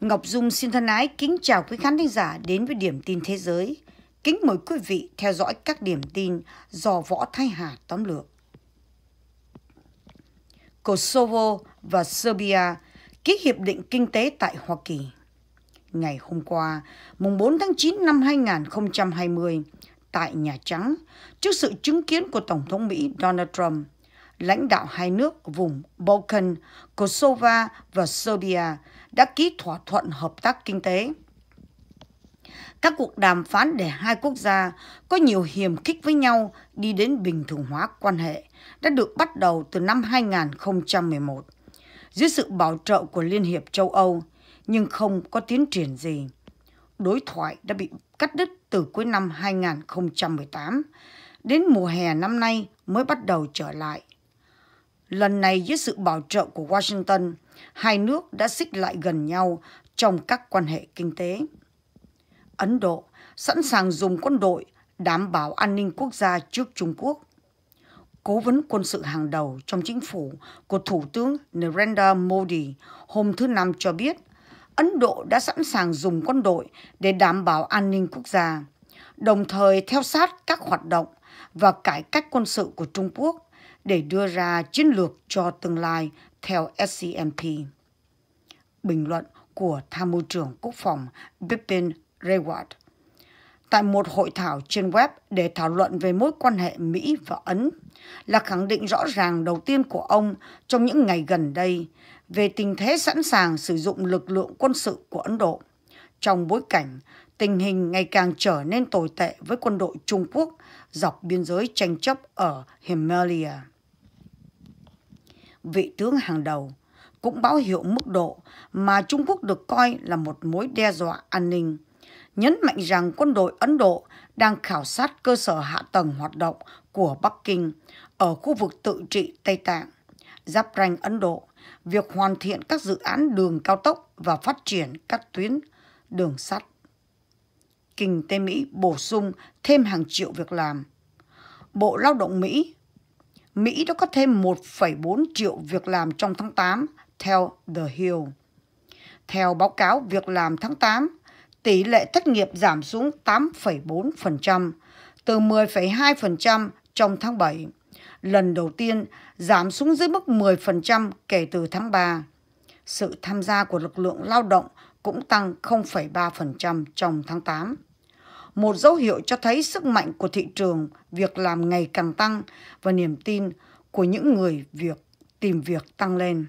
Ngọc Dung xin thân ái kính chào quý khán thính giả đến với Điểm tin Thế giới. Kính mời quý vị theo dõi các điểm tin do Võ Thái Hà tóm lược. Kosovo và Serbia ký hiệp định kinh tế tại Hoa Kỳ. Ngày hôm qua, mùng 4 tháng 9 năm 2020, tại Nhà Trắng, trước sự chứng kiến của Tổng thống Mỹ Donald Trump, lãnh đạo hai nước vùng Balkan, Kosovo và Serbia đã ký thỏa thuận hợp tác kinh tế. Các cuộc đàm phán để hai quốc gia có nhiều hiềm khích với nhau đi đến bình thường hóa quan hệ đã được bắt đầu từ năm 2011 dưới sự bảo trợ của Liên hiệp châu Âu nhưng không có tiến triển gì. Đối thoại đã bị cắt đứt từ cuối năm 2018 đến mùa hè năm nay mới bắt đầu trở lại Lần này dưới sự bảo trợ của Washington, hai nước đã xích lại gần nhau trong các quan hệ kinh tế. Ấn Độ sẵn sàng dùng quân đội đảm bảo an ninh quốc gia trước Trung Quốc. Cố vấn quân sự hàng đầu trong chính phủ của Thủ tướng Narendra Modi hôm thứ Năm cho biết Ấn Độ đã sẵn sàng dùng quân đội để đảm bảo an ninh quốc gia, đồng thời theo sát các hoạt động và cải cách quân sự của Trung Quốc để đưa ra chiến lược cho tương lai theo SCMP. Bình luận của Tham mưu trưởng Quốc phòng Bipin Rayward tại một hội thảo trên web để thảo luận về mối quan hệ Mỹ và Ấn là khẳng định rõ ràng đầu tiên của ông trong những ngày gần đây về tình thế sẵn sàng sử dụng lực lượng quân sự của Ấn Độ trong bối cảnh tình hình ngày càng trở nên tồi tệ với quân đội Trung Quốc dọc biên giới tranh chấp ở Himalaya vị tướng hàng đầu, cũng báo hiệu mức độ mà Trung Quốc được coi là một mối đe dọa an ninh, nhấn mạnh rằng quân đội Ấn Độ đang khảo sát cơ sở hạ tầng hoạt động của Bắc Kinh ở khu vực tự trị Tây Tạng, giáp ranh Ấn Độ, việc hoàn thiện các dự án đường cao tốc và phát triển các tuyến đường sắt. Kinh tế Mỹ bổ sung thêm hàng triệu việc làm. Bộ Lao động Mỹ Mỹ đã có thêm 1,4 triệu việc làm trong tháng 8, theo The Hill. Theo báo cáo việc làm tháng 8, tỷ lệ thất nghiệp giảm xuống 8,4%, từ 10,2% trong tháng 7, lần đầu tiên giảm xuống dưới mức 10% kể từ tháng 3. Sự tham gia của lực lượng lao động cũng tăng 0,3% trong tháng 8 một dấu hiệu cho thấy sức mạnh của thị trường việc làm ngày càng tăng và niềm tin của những người việc tìm việc tăng lên.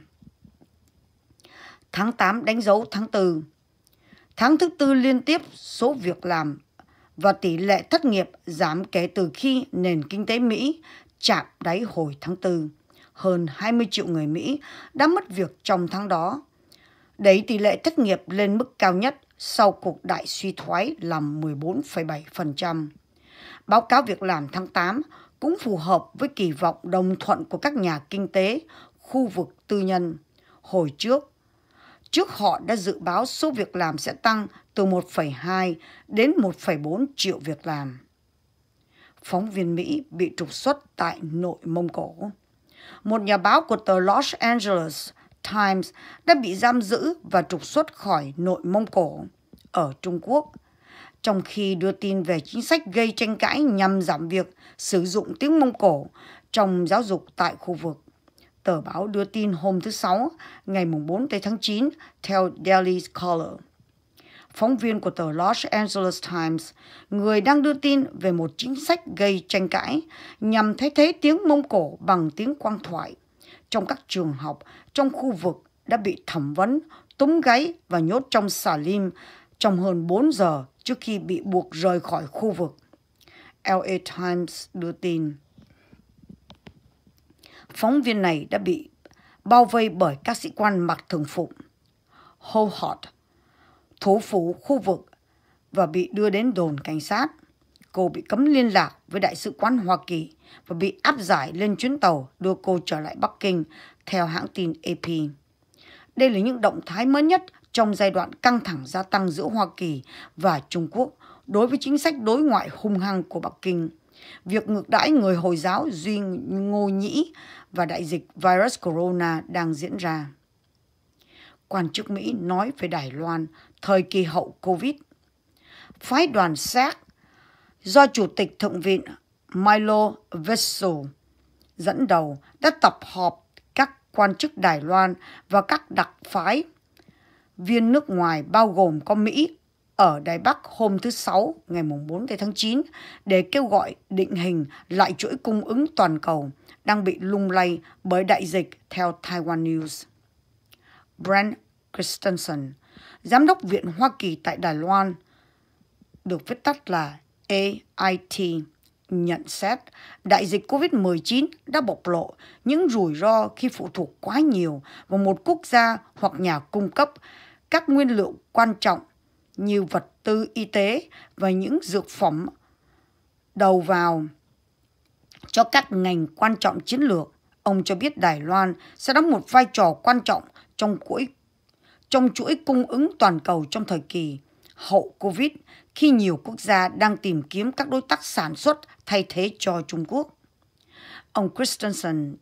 Tháng 8 đánh dấu tháng 4 Tháng thứ tư liên tiếp số việc làm và tỷ lệ thất nghiệp giảm kể từ khi nền kinh tế Mỹ chạm đáy hồi tháng 4. Hơn 20 triệu người Mỹ đã mất việc trong tháng đó, đẩy tỷ lệ thất nghiệp lên mức cao nhất sau cuộc đại suy thoái là 14,7%. Báo cáo việc làm tháng 8 cũng phù hợp với kỳ vọng đồng thuận của các nhà kinh tế, khu vực tư nhân. Hồi trước, trước họ đã dự báo số việc làm sẽ tăng từ 1,2 đến 1,4 triệu việc làm. Phóng viên Mỹ bị trục xuất tại nội Mông Cổ. Một nhà báo của tờ Los Angeles Times đã bị giam giữ và trục xuất khỏi nội Mông Cổ ở Trung Quốc, trong khi đưa tin về chính sách gây tranh cãi nhằm giảm việc sử dụng tiếng Mông Cổ trong giáo dục tại khu vực. Tờ báo đưa tin hôm thứ Sáu, ngày 4 tháng 9, theo Daily Caller phóng viên của tờ Los Angeles Times, người đang đưa tin về một chính sách gây tranh cãi nhằm thay thế tiếng Mông Cổ bằng tiếng Quang Thoại trong các trường học trong khu vực đã bị thẩm vấn, túm gáy và nhốt trong xà lim trong hơn 4 giờ trước khi bị buộc rời khỏi khu vực. LA Times đưa tin. Phóng viên này đã bị bao vây bởi các sĩ quan mặc thường phục, Howard, thủ phủ khu vực và bị đưa đến đồn cảnh sát. Cô bị cấm liên lạc với Đại sứ quán Hoa Kỳ và bị áp giải lên chuyến tàu đưa cô trở lại Bắc Kinh theo hãng tin AP. Đây là những động thái mới nhất trong giai đoạn căng thẳng gia tăng giữa Hoa Kỳ và Trung Quốc đối với chính sách đối ngoại hung hăng của Bắc Kinh. Việc ngược đãi người Hồi giáo Duy Ngô Nhĩ và đại dịch virus corona đang diễn ra. Quan chức Mỹ nói về Đài Loan thời kỳ hậu Covid. Phái đoàn xác do Chủ tịch Thượng viện Milo Vessel dẫn đầu đã tập họp quan chức Đài Loan và các đặc phái viên nước ngoài bao gồm có Mỹ ở Đài Bắc hôm thứ Sáu ngày 4 tháng 9 để kêu gọi định hình lại chuỗi cung ứng toàn cầu đang bị lung lay bởi đại dịch theo Taiwan News. Brent Christensen, Giám đốc Viện Hoa Kỳ tại Đài Loan, được viết tắt là AIT, nhận xét đại dịch COVID-19 đã bộc lộ những rủi ro khi phụ thuộc quá nhiều vào một quốc gia hoặc nhà cung cấp các nguyên liệu quan trọng như vật tư y tế và những dược phẩm đầu vào cho các ngành quan trọng chiến lược. Ông cho biết Đài Loan sẽ đóng một vai trò quan trọng trong chuỗi trong chuỗi cung ứng toàn cầu trong thời kỳ hậu Covid khi nhiều quốc gia đang tìm kiếm các đối tác sản xuất thay thế cho Trung Quốc. Ông Christensen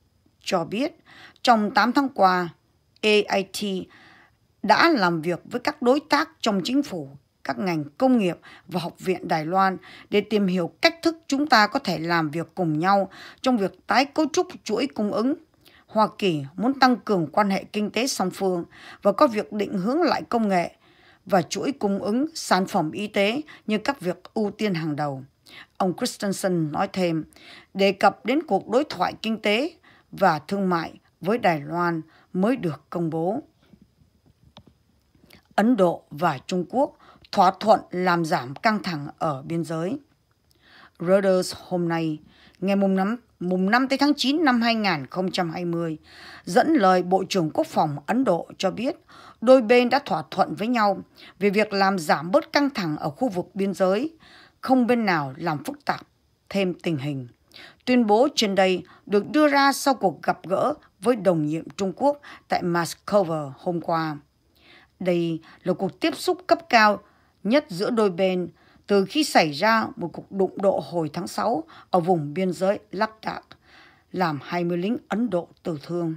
cho biết, trong 8 tháng qua, AIT đã làm việc với các đối tác trong chính phủ, các ngành công nghiệp và học viện Đài Loan để tìm hiểu cách thức chúng ta có thể làm việc cùng nhau trong việc tái cấu trúc chuỗi cung ứng. Hoa Kỳ muốn tăng cường quan hệ kinh tế song phương và có việc định hướng lại công nghệ và chuỗi cung ứng sản phẩm y tế như các việc ưu tiên hàng đầu. Ông Christensen nói thêm, đề cập đến cuộc đối thoại kinh tế và thương mại với Đài Loan mới được công bố. Ấn Độ và Trung Quốc thỏa thuận làm giảm căng thẳng ở biên giới. Reuters hôm nay, ngày mùng 5, mùng 5 tới tháng 9 năm 2020, dẫn lời Bộ trưởng Quốc phòng Ấn Độ cho biết đôi bên đã thỏa thuận với nhau về việc làm giảm bớt căng thẳng ở khu vực biên giới, không bên nào làm phức tạp thêm tình hình. Tuyên bố trên đây được đưa ra sau cuộc gặp gỡ với đồng nhiệm Trung Quốc tại Moscow hôm qua. Đây là cuộc tiếp xúc cấp cao nhất giữa đôi bên từ khi xảy ra một cuộc đụng độ hồi tháng 6 ở vùng biên giới Ladakh, làm 20 lính Ấn Độ tử thương.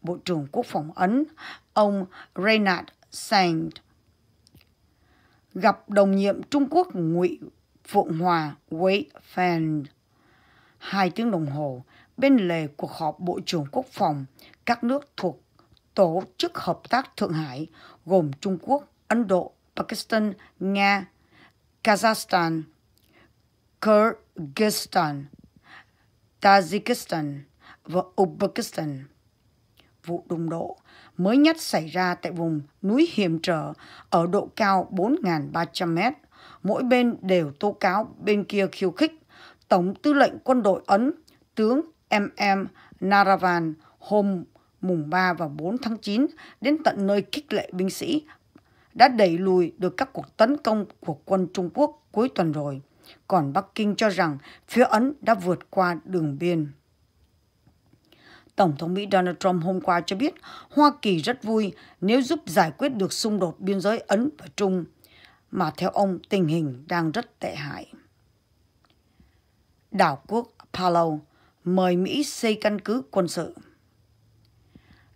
Bộ trưởng Quốc phòng Ấn ông Reynard Sand. Gặp đồng nhiệm Trung Quốc Ngụy Phượng Hòa Wei Fan. Hai tiếng đồng hồ bên lề cuộc họp Bộ trưởng Quốc phòng các nước thuộc Tổ chức Hợp tác Thượng Hải gồm Trung Quốc, Ấn Độ, Pakistan, Nga, Kazakhstan, Kyrgyzstan, Tajikistan và Uzbekistan. Vụ đụng độ mới nhất xảy ra tại vùng núi hiểm trở ở độ cao 4.300 m Mỗi bên đều tố cáo bên kia khiêu khích. Tổng tư lệnh quân đội Ấn, tướng M.M. Naravan hôm mùng 3 và 4 tháng 9 đến tận nơi kích lệ binh sĩ đã đẩy lùi được các cuộc tấn công của quân Trung Quốc cuối tuần rồi. Còn Bắc Kinh cho rằng phía Ấn đã vượt qua đường biên. Tổng thống Mỹ Donald Trump hôm qua cho biết Hoa Kỳ rất vui nếu giúp giải quyết được xung đột biên giới Ấn và Trung, mà theo ông tình hình đang rất tệ hại. Đảo quốc Palau mời Mỹ xây căn cứ quân sự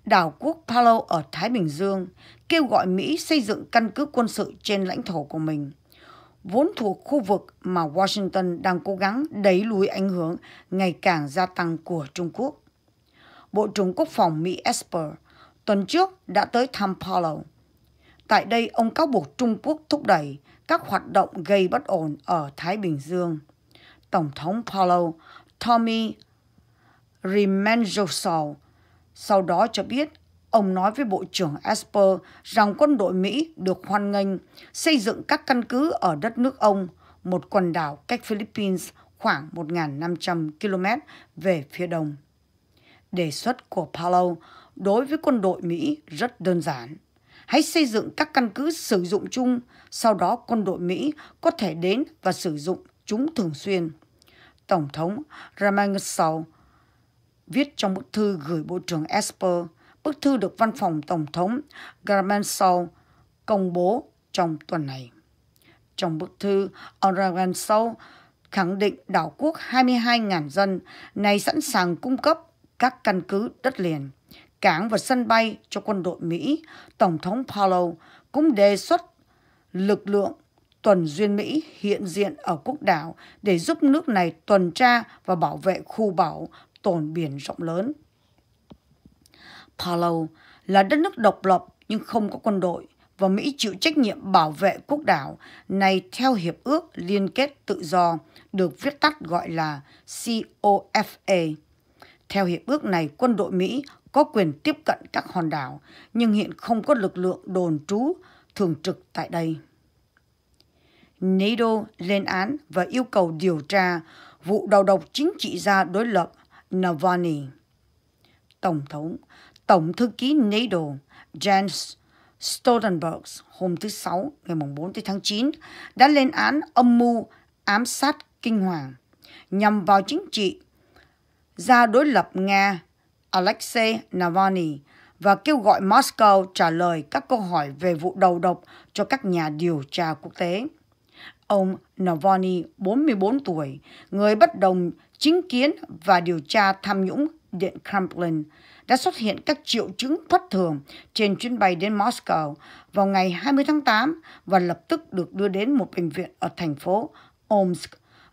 đảo quốc Palau ở Thái Bình Dương kêu gọi Mỹ xây dựng căn cứ quân sự trên lãnh thổ của mình, vốn thuộc khu vực mà Washington đang cố gắng đẩy lùi ảnh hưởng ngày càng gia tăng của Trung Quốc. Bộ trưởng Quốc phòng Mỹ Esper, tuần trước đã tới thăm Tampolo. Tại đây, ông cáo buộc Trung Quốc thúc đẩy các hoạt động gây bất ổn ở Thái Bình Dương. Tổng thống Paulo Tommy Rimenjosal sau đó cho biết ông nói với Bộ trưởng Esper rằng quân đội Mỹ được hoan nghênh xây dựng các căn cứ ở đất nước ông, một quần đảo cách Philippines khoảng 1.500 km về phía đông. Đề xuất của Palau đối với quân đội Mỹ rất đơn giản. Hãy xây dựng các căn cứ sử dụng chung, sau đó quân đội Mỹ có thể đến và sử dụng chúng thường xuyên. Tổng thống Ramangusau viết trong bức thư gửi Bộ trưởng Esper, bức thư được văn phòng Tổng thống Ramangusau công bố trong tuần này. Trong bức thư, ông Ramangusau khẳng định đảo quốc 22.000 dân này sẵn sàng cung cấp các căn cứ đất liền, cảng và sân bay cho quân đội Mỹ, Tổng thống Paulo cũng đề xuất lực lượng tuần duyên Mỹ hiện diện ở quốc đảo để giúp nước này tuần tra và bảo vệ khu bảo tồn biển rộng lớn. Palau là đất nước độc lập nhưng không có quân đội và Mỹ chịu trách nhiệm bảo vệ quốc đảo này theo Hiệp ước Liên kết Tự do được viết tắt gọi là COFA theo hiệp ước này, quân đội Mỹ có quyền tiếp cận các hòn đảo, nhưng hiện không có lực lượng đồn trú thường trực tại đây. NATO lên án và yêu cầu điều tra vụ đầu độc chính trị gia đối lập Navalny. Tổng thống, Tổng thư ký NATO Jens Stoltenberg hôm thứ Sáu ngày 4 tháng 9 đã lên án âm mưu ám sát kinh hoàng nhằm vào chính trị gia đối lập Nga Alexei Navalny và kêu gọi Moscow trả lời các câu hỏi về vụ đầu độc cho các nhà điều tra quốc tế. Ông Navalny, 44 tuổi, người bất đồng chính kiến và điều tra tham nhũng Điện Kremlin, đã xuất hiện các triệu chứng bất thường trên chuyến bay đến Moscow vào ngày 20 tháng 8 và lập tức được đưa đến một bệnh viện ở thành phố Omsk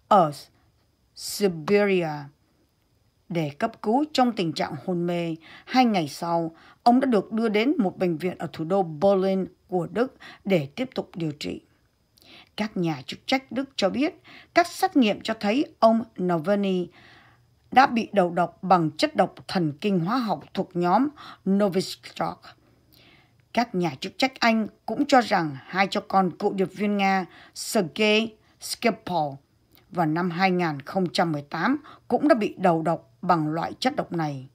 ở Siberia để cấp cứu trong tình trạng hôn mê. Hai ngày sau, ông đã được đưa đến một bệnh viện ở thủ đô Berlin của Đức để tiếp tục điều trị. Các nhà chức trách Đức cho biết các xét nghiệm cho thấy ông Navalny đã bị đầu độc bằng chất độc thần kinh hóa học thuộc nhóm Novichok. Các nhà chức trách Anh cũng cho rằng hai cho con cựu điệp viên Nga Sergei Skripal vào năm 2018 cũng đã bị đầu độc bằng loại chất độc này.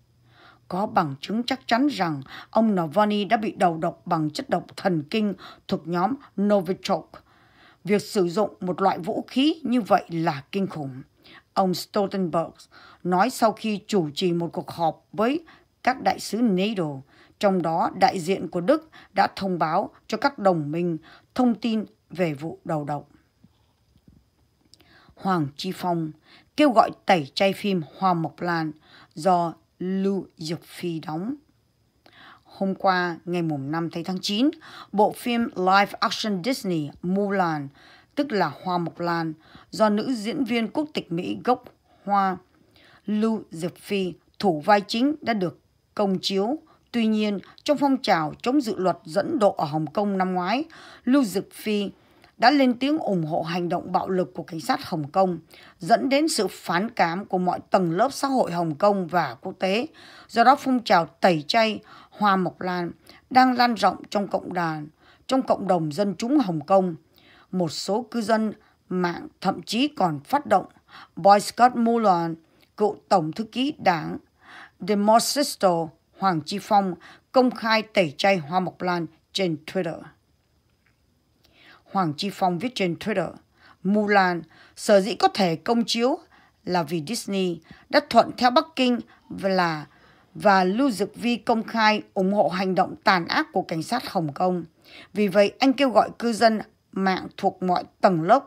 Có bằng chứng chắc chắn rằng ông Navalny đã bị đầu độc bằng chất độc thần kinh thuộc nhóm Novichok. Việc sử dụng một loại vũ khí như vậy là kinh khủng. Ông Stoltenberg nói sau khi chủ trì một cuộc họp với các đại sứ NATO, trong đó đại diện của Đức đã thông báo cho các đồng minh thông tin về vụ đầu độc. Hoàng Chi Phong, kêu gọi tẩy chay phim Hoa Mộc Lan do Lưu Diệp Phi đóng. Hôm qua, ngày 5 tháng 9, bộ phim live action Disney Mulan, tức là Hoa Mộc Lan, do nữ diễn viên quốc tịch Mỹ gốc Hoa Lưu Diệp Phi thủ vai chính đã được công chiếu. Tuy nhiên, trong phong trào chống dự luật dẫn độ ở Hồng Kông năm ngoái, Lưu Diệp Phi đã lên tiếng ủng hộ hành động bạo lực của cảnh sát Hồng Kông, dẫn đến sự phán cám của mọi tầng lớp xã hội Hồng Kông và quốc tế. Do đó phong trào tẩy chay Hoa Mộc Lan đang lan rộng trong cộng đoàn, trong cộng đồng dân chúng Hồng Kông. Một số cư dân mạng thậm chí còn phát động boycott Mulan, cựu tổng thư ký đảng Demosisto Hoàng Chi Phong công khai tẩy chay Hoa Mộc Lan trên Twitter. Hoàng Chi Phong viết trên Twitter, Mulan sở dĩ có thể công chiếu là vì Disney đã thuận theo Bắc Kinh và là và Lưu Dực Vi công khai ủng hộ hành động tàn ác của cảnh sát Hồng Kông. Vì vậy, anh kêu gọi cư dân mạng thuộc mọi tầng lớp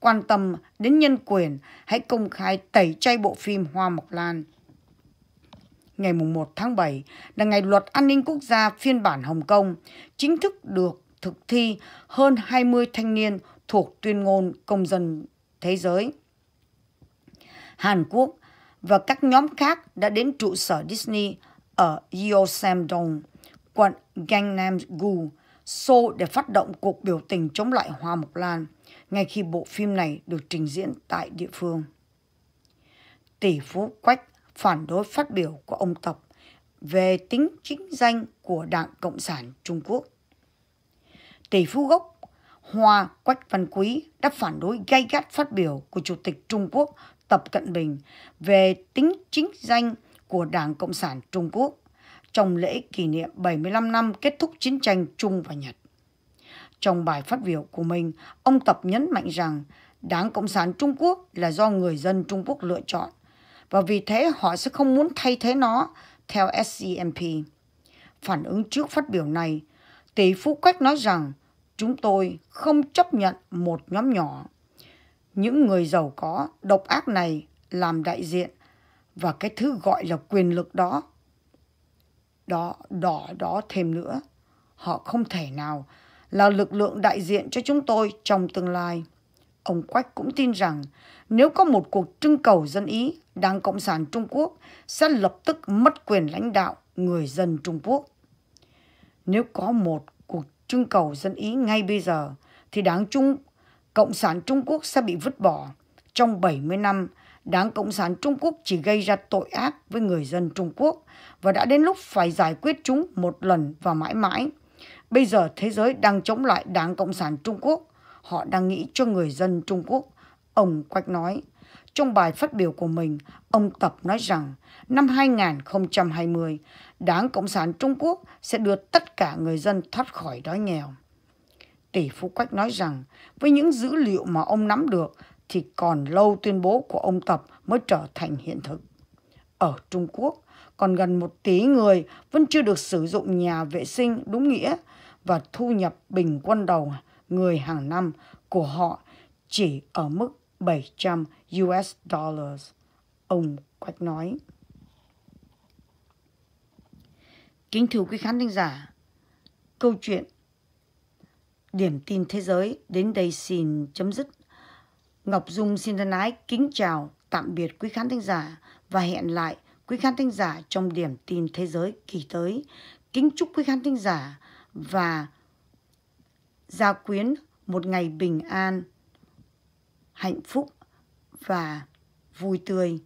quan tâm đến nhân quyền, hãy công khai tẩy chay bộ phim Hoa Mộc Lan. Ngày 1 tháng 7 là ngày luật an ninh quốc gia phiên bản Hồng Kông chính thức được thực thi hơn 20 thanh niên thuộc tuyên ngôn công dân thế giới. Hàn Quốc và các nhóm khác đã đến trụ sở Disney ở Yeosamdong, quận Gangnam-gu, Seoul để phát động cuộc biểu tình chống lại Hoa Mộc Lan ngay khi bộ phim này được trình diễn tại địa phương. Tỷ phú Quách phản đối phát biểu của ông Tập về tính chính danh của Đảng Cộng sản Trung Quốc tỷ phú gốc Hoa Quách Văn Quý đã phản đối gay gắt phát biểu của Chủ tịch Trung Quốc Tập Cận Bình về tính chính danh của Đảng Cộng sản Trung Quốc trong lễ kỷ niệm 75 năm kết thúc chiến tranh Trung và Nhật. Trong bài phát biểu của mình, ông Tập nhấn mạnh rằng Đảng Cộng sản Trung Quốc là do người dân Trung Quốc lựa chọn và vì thế họ sẽ không muốn thay thế nó theo SCMP. Phản ứng trước phát biểu này, Tỷ phú Quách nói rằng chúng tôi không chấp nhận một nhóm nhỏ. Những người giàu có độc ác này làm đại diện và cái thứ gọi là quyền lực đó. Đó, đỏ đó thêm nữa. Họ không thể nào là lực lượng đại diện cho chúng tôi trong tương lai. Ông Quách cũng tin rằng nếu có một cuộc trưng cầu dân Ý, Đảng Cộng sản Trung Quốc sẽ lập tức mất quyền lãnh đạo người dân Trung Quốc. Nếu có một cuộc trưng cầu dân Ý ngay bây giờ thì đảng Trung Cộng sản Trung Quốc sẽ bị vứt bỏ. Trong 70 năm, Đảng Cộng sản Trung Quốc chỉ gây ra tội ác với người dân Trung Quốc và đã đến lúc phải giải quyết chúng một lần và mãi mãi. Bây giờ thế giới đang chống lại Đảng Cộng sản Trung Quốc. Họ đang nghĩ cho người dân Trung Quốc. Ông Quách nói. Trong bài phát biểu của mình, ông Tập nói rằng năm 2020, Đảng Cộng sản Trung Quốc sẽ đưa tất cả người dân thoát khỏi đói nghèo. Tỷ Phú Quách nói rằng với những dữ liệu mà ông nắm được thì còn lâu tuyên bố của ông Tập mới trở thành hiện thực. Ở Trung Quốc, còn gần một tỷ người vẫn chưa được sử dụng nhà vệ sinh đúng nghĩa và thu nhập bình quân đầu người hàng năm của họ chỉ ở mức 700 US dollars, ông Quách nói. Kính thưa quý khán thính giả, câu chuyện Điểm tin thế giới đến đây xin chấm dứt. Ngọc Dung xin thân ái kính chào, tạm biệt quý khán thính giả và hẹn lại quý khán thính giả trong điểm tin thế giới kỳ tới. Kính chúc quý khán thính giả và gia quyến một ngày bình an hạnh phúc và vui tươi